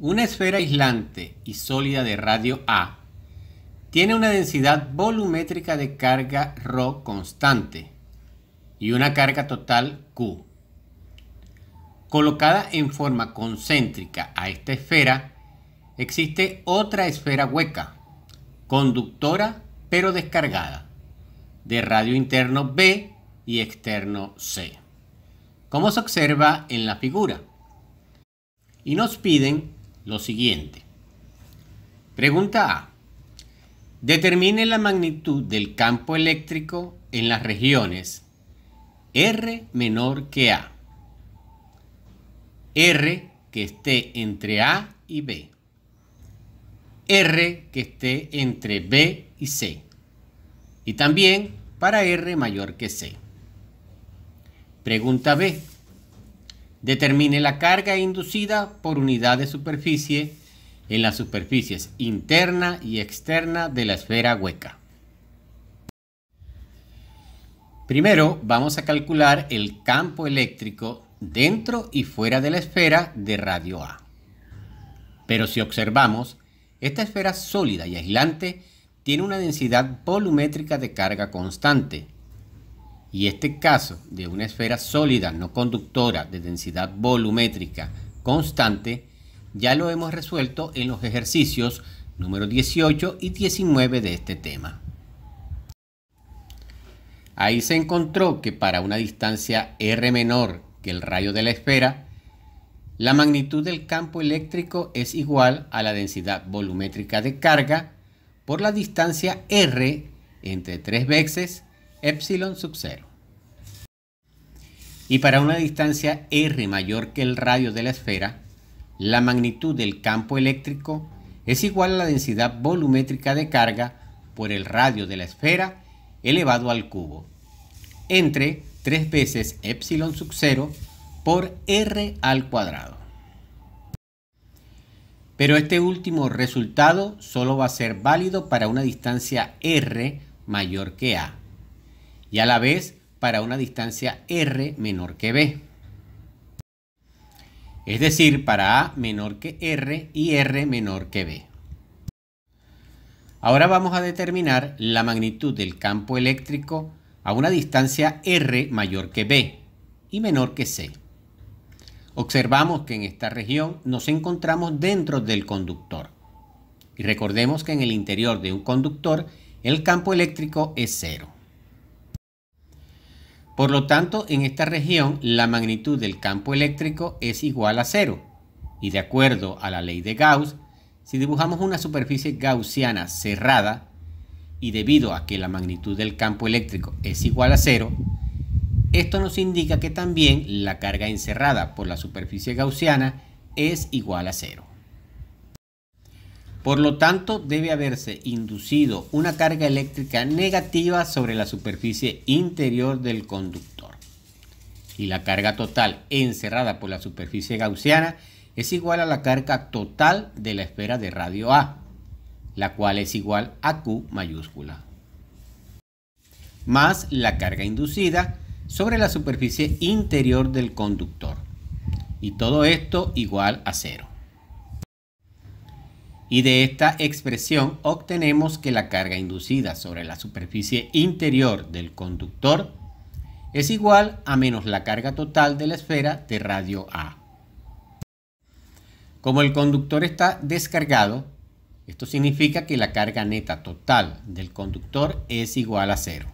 Una esfera aislante y sólida de radio A tiene una densidad volumétrica de carga ρ constante y una carga total Q. Colocada en forma concéntrica a esta esfera, existe otra esfera hueca, conductora pero descargada, de radio interno B y externo C, como se observa en la figura. Y nos piden lo siguiente. Pregunta A. Determine la magnitud del campo eléctrico en las regiones R menor que A. R que esté entre A y B. R que esté entre B y C. Y también para R mayor que C. Pregunta B. Determine la carga inducida por unidad de superficie en las superficies interna y externa de la esfera hueca. Primero vamos a calcular el campo eléctrico dentro y fuera de la esfera de radio A. Pero si observamos, esta esfera sólida y aislante tiene una densidad volumétrica de carga constante, y este caso de una esfera sólida no conductora de densidad volumétrica constante ya lo hemos resuelto en los ejercicios número 18 y 19 de este tema. Ahí se encontró que para una distancia r menor que el rayo de la esfera, la magnitud del campo eléctrico es igual a la densidad volumétrica de carga por la distancia r entre tres veces epsilon sub 0. Y para una distancia r mayor que el radio de la esfera, la magnitud del campo eléctrico es igual a la densidad volumétrica de carga por el radio de la esfera elevado al cubo, entre 3 veces epsilon sub 0 por r al cuadrado. Pero este último resultado solo va a ser válido para una distancia r mayor que a y a la vez para una distancia R menor que B. Es decir, para A menor que R y R menor que B. Ahora vamos a determinar la magnitud del campo eléctrico a una distancia R mayor que B y menor que C. Observamos que en esta región nos encontramos dentro del conductor. Y recordemos que en el interior de un conductor el campo eléctrico es cero. Por lo tanto, en esta región la magnitud del campo eléctrico es igual a cero. Y de acuerdo a la ley de Gauss, si dibujamos una superficie gaussiana cerrada y debido a que la magnitud del campo eléctrico es igual a cero, esto nos indica que también la carga encerrada por la superficie gaussiana es igual a cero. Por lo tanto, debe haberse inducido una carga eléctrica negativa sobre la superficie interior del conductor. Y la carga total encerrada por la superficie gaussiana es igual a la carga total de la esfera de radio A, la cual es igual a Q mayúscula, más la carga inducida sobre la superficie interior del conductor. Y todo esto igual a cero y de esta expresión obtenemos que la carga inducida sobre la superficie interior del conductor es igual a menos la carga total de la esfera de radio A. Como el conductor está descargado, esto significa que la carga neta total del conductor es igual a cero.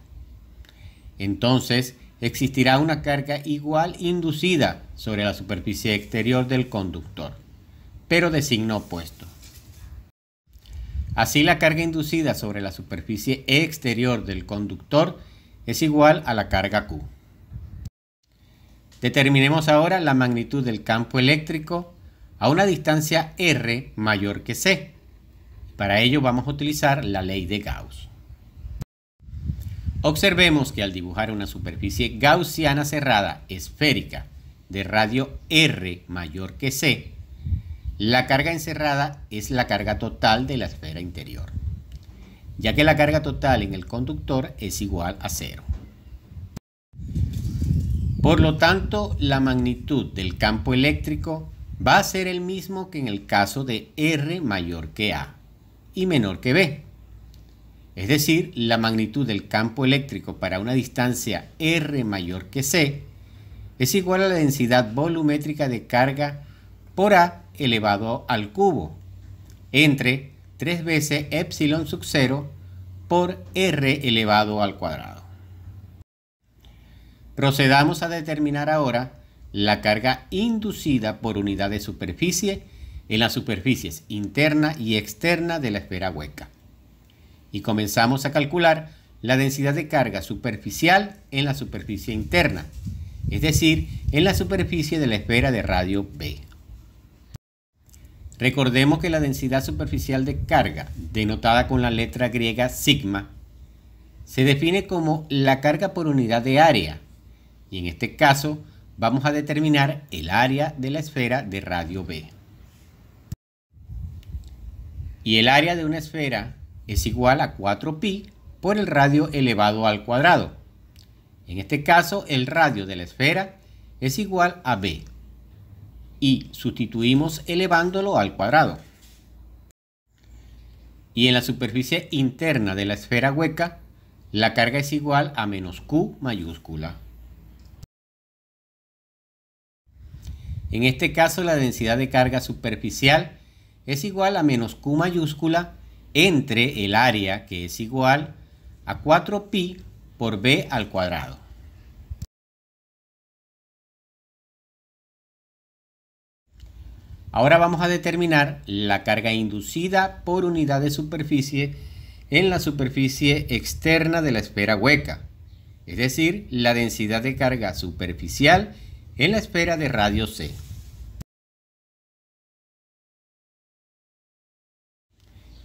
Entonces, existirá una carga igual inducida sobre la superficie exterior del conductor, pero de signo opuesto. Así la carga inducida sobre la superficie exterior del conductor es igual a la carga Q. Determinemos ahora la magnitud del campo eléctrico a una distancia R mayor que C. Para ello vamos a utilizar la ley de Gauss. Observemos que al dibujar una superficie gaussiana cerrada esférica de radio R mayor que C, la carga encerrada es la carga total de la esfera interior, ya que la carga total en el conductor es igual a cero. Por lo tanto, la magnitud del campo eléctrico va a ser el mismo que en el caso de R mayor que A y menor que B. Es decir, la magnitud del campo eléctrico para una distancia R mayor que C es igual a la densidad volumétrica de carga por A elevado al cubo entre 3 veces epsilon sub 0 por r elevado al cuadrado. Procedamos a determinar ahora la carga inducida por unidad de superficie en las superficies interna y externa de la esfera hueca. Y comenzamos a calcular la densidad de carga superficial en la superficie interna, es decir, en la superficie de la esfera de radio B. Recordemos que la densidad superficial de carga, denotada con la letra griega sigma, se define como la carga por unidad de área, y en este caso vamos a determinar el área de la esfera de radio B. Y el área de una esfera es igual a 4pi por el radio elevado al cuadrado. En este caso, el radio de la esfera es igual a B y sustituimos elevándolo al cuadrado. Y en la superficie interna de la esfera hueca, la carga es igual a menos Q mayúscula. En este caso la densidad de carga superficial es igual a menos Q mayúscula entre el área que es igual a 4pi por B al cuadrado. Ahora vamos a determinar la carga inducida por unidad de superficie en la superficie externa de la esfera hueca, es decir, la densidad de carga superficial en la esfera de radio C.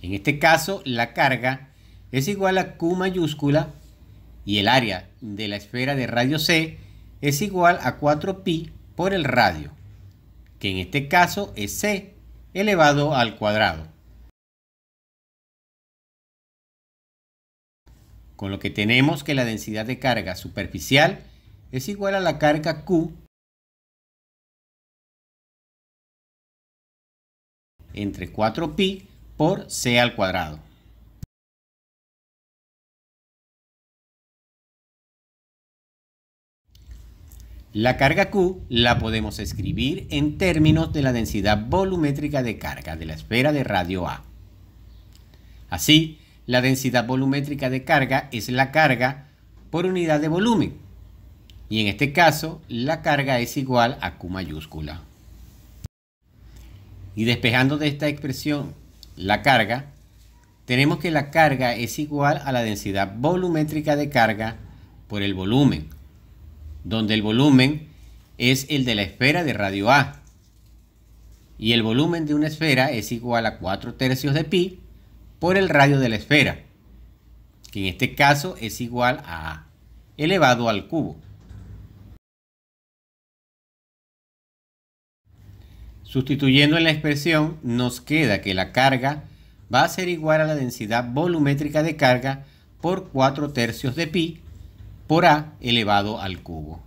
En este caso, la carga es igual a Q mayúscula y el área de la esfera de radio C es igual a 4pi por el radio que en este caso es c elevado al cuadrado. Con lo que tenemos que la densidad de carga superficial es igual a la carga Q entre 4pi por c al cuadrado. La carga Q la podemos escribir en términos de la densidad volumétrica de carga de la esfera de radio A. Así, la densidad volumétrica de carga es la carga por unidad de volumen. Y en este caso, la carga es igual a Q mayúscula. Y despejando de esta expresión la carga, tenemos que la carga es igual a la densidad volumétrica de carga por el volumen donde el volumen es el de la esfera de radio A. Y el volumen de una esfera es igual a 4 tercios de pi por el radio de la esfera, que en este caso es igual a A elevado al cubo. Sustituyendo en la expresión, nos queda que la carga va a ser igual a la densidad volumétrica de carga por 4 tercios de pi por a elevado al cubo.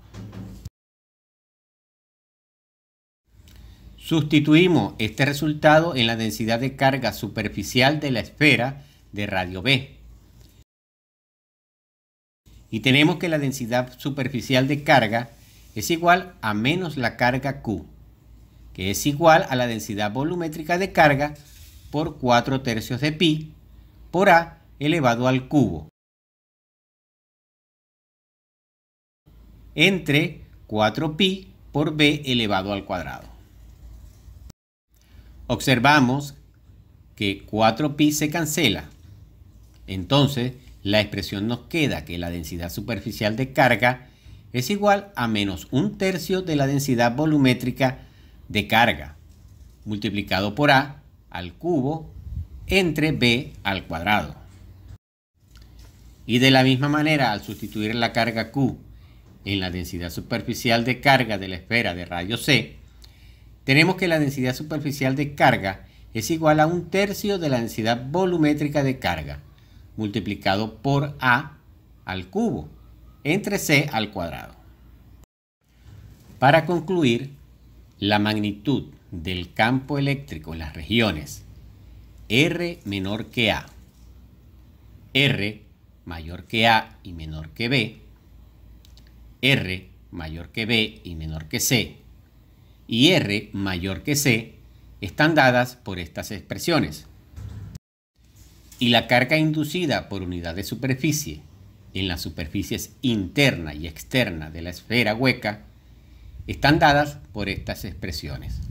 Sustituimos este resultado en la densidad de carga superficial de la esfera de radio B. Y tenemos que la densidad superficial de carga es igual a menos la carga Q, que es igual a la densidad volumétrica de carga por 4 tercios de pi por A elevado al cubo, entre 4pi por b elevado al cuadrado. Observamos que 4pi se cancela. Entonces, la expresión nos queda que la densidad superficial de carga es igual a menos un tercio de la densidad volumétrica de carga, multiplicado por a al cubo entre b al cuadrado. Y de la misma manera, al sustituir la carga q en la densidad superficial de carga de la esfera de rayo C, tenemos que la densidad superficial de carga es igual a un tercio de la densidad volumétrica de carga, multiplicado por A al cubo, entre C al cuadrado. Para concluir, la magnitud del campo eléctrico en las regiones R menor que A, R mayor que A y menor que B, R mayor que B y menor que C y R mayor que C están dadas por estas expresiones. Y la carga inducida por unidad de superficie en las superficies interna y externa de la esfera hueca están dadas por estas expresiones.